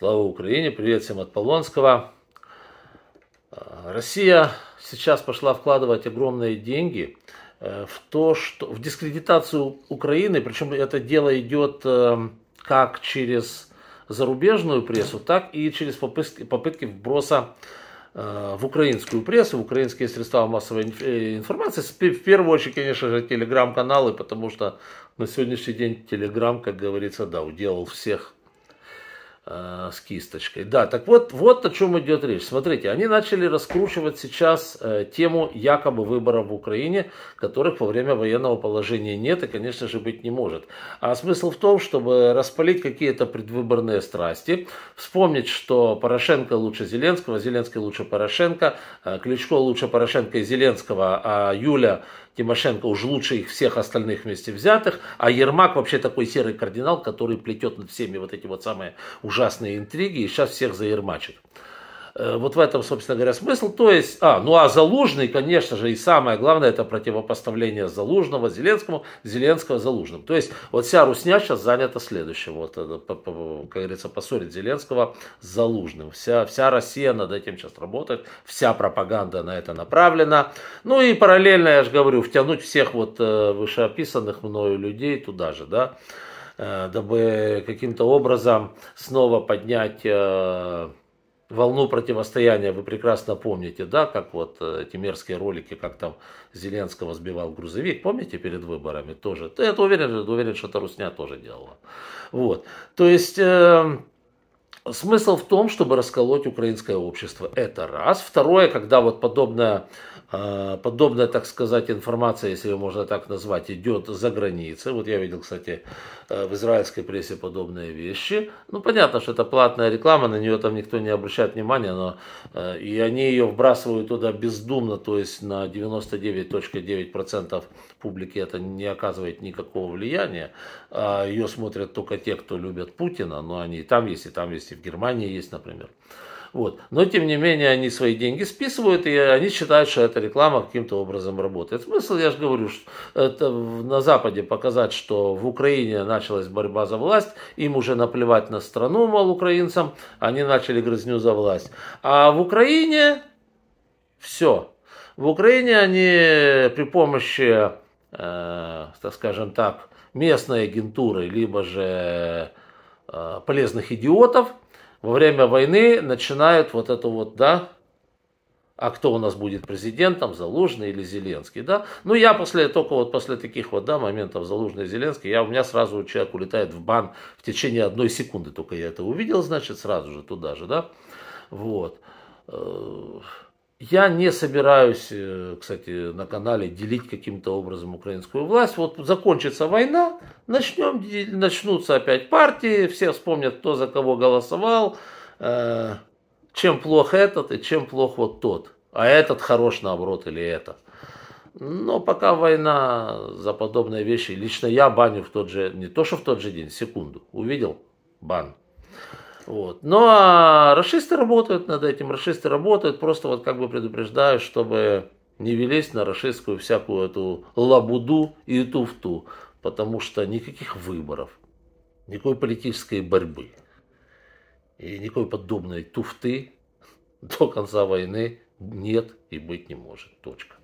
Слава Украине, привет всем от Полонского. Э, Россия сейчас пошла вкладывать огромные деньги э, в то, что в дискредитацию Украины, причем это дело идет э, как через зарубежную прессу, так и через попытки, попытки вброса в украинскую прессу, в украинские средства массовой информации, в первую очередь, конечно же, телеграм-каналы, потому что на сегодняшний день телеграм, как говорится, да, уделал всех Э, с кисточкой. Да, так вот, вот о чем идет речь. Смотрите, они начали раскручивать сейчас э, тему якобы выборов в Украине, которых во время военного положения нет и, конечно же, быть не может. А смысл в том, чтобы распалить какие-то предвыборные страсти, вспомнить, что Порошенко лучше Зеленского, Зеленский лучше Порошенко, э, Кличко лучше Порошенко и Зеленского, а Юля Тимошенко уж лучше их всех остальных вместе взятых, а Ермак вообще такой серый кардинал, который плетет над всеми вот эти вот самые уже ужасные интриги и сейчас всех заермачат. Э, вот в этом, собственно говоря, смысл. То есть, а, ну а Залужный, конечно же, и самое главное, это противопоставление Залужного Зеленскому, Зеленского Залужным. То есть, вот вся Русня сейчас занята следующим, вот, э, как говорится, поссорить Зеленского с Залужным. Вся, вся Россия над этим сейчас работает, вся пропаганда на это направлена. Ну и параллельно, я же говорю, втянуть всех вот э, вышеописанных мною людей туда же, да. Э, дабы каким-то образом снова поднять э, волну противостояния, вы прекрасно помните, да, как вот э, эти мерзкие ролики, как там Зеленского сбивал грузовик, помните, перед выборами тоже. Я -то уверен, уверен, что это Русня тоже делала. Вот, то есть... Смысл в том, чтобы расколоть украинское общество. Это раз. Второе, когда вот подобная, э, подобная, так сказать, информация, если ее можно так назвать, идет за границей. Вот я видел, кстати, э, в израильской прессе подобные вещи. Ну, понятно, что это платная реклама, на нее там никто не обращает внимания, но э, и они ее вбрасывают туда бездумно, то есть на 99.9% публики это не оказывает никакого влияния. А ее смотрят только те, кто любят Путина, но они и там есть, и там есть, и в Германии есть, например. Вот. Но, тем не менее, они свои деньги списывают, и они считают, что эта реклама каким-то образом работает. Смысл, я же говорю, что это на Западе показать, что в Украине началась борьба за власть, им уже наплевать на страну, мол, украинцам, они начали грызню за власть. А в Украине все. В Украине они при помощи, э, так скажем так, местной агентуры, либо же э, полезных идиотов – во время войны начинают вот это вот, да, а кто у нас будет президентом, Залужный или Зеленский, да? Ну, я после, только вот после таких вот, да, моментов Залужный и Зеленский, я, у меня сразу человек улетает в бан в течение одной секунды, только я это увидел, значит, сразу же туда же, да? Вот. Э, я не собираюсь, э, кстати, на канале делить каким-то образом украинскую власть. Вот закончится война, начнем, начнутся опять партии, все вспомнят, кто за кого голосовал, э, чем плох этот и чем плох вот тот. А этот хорош наоборот или этот. Но пока война за подобные вещи, лично я баню в тот же, не то что в тот же день, секунду, увидел, бан. Вот. Ну а расисты работают над этим, расисты работают, просто вот как бы предупреждаю, чтобы не велись на расистскую всякую эту лабуду и туфту, потому что никаких выборов, никакой политической борьбы и никакой подобной туфты до конца войны нет и быть не может. Точка.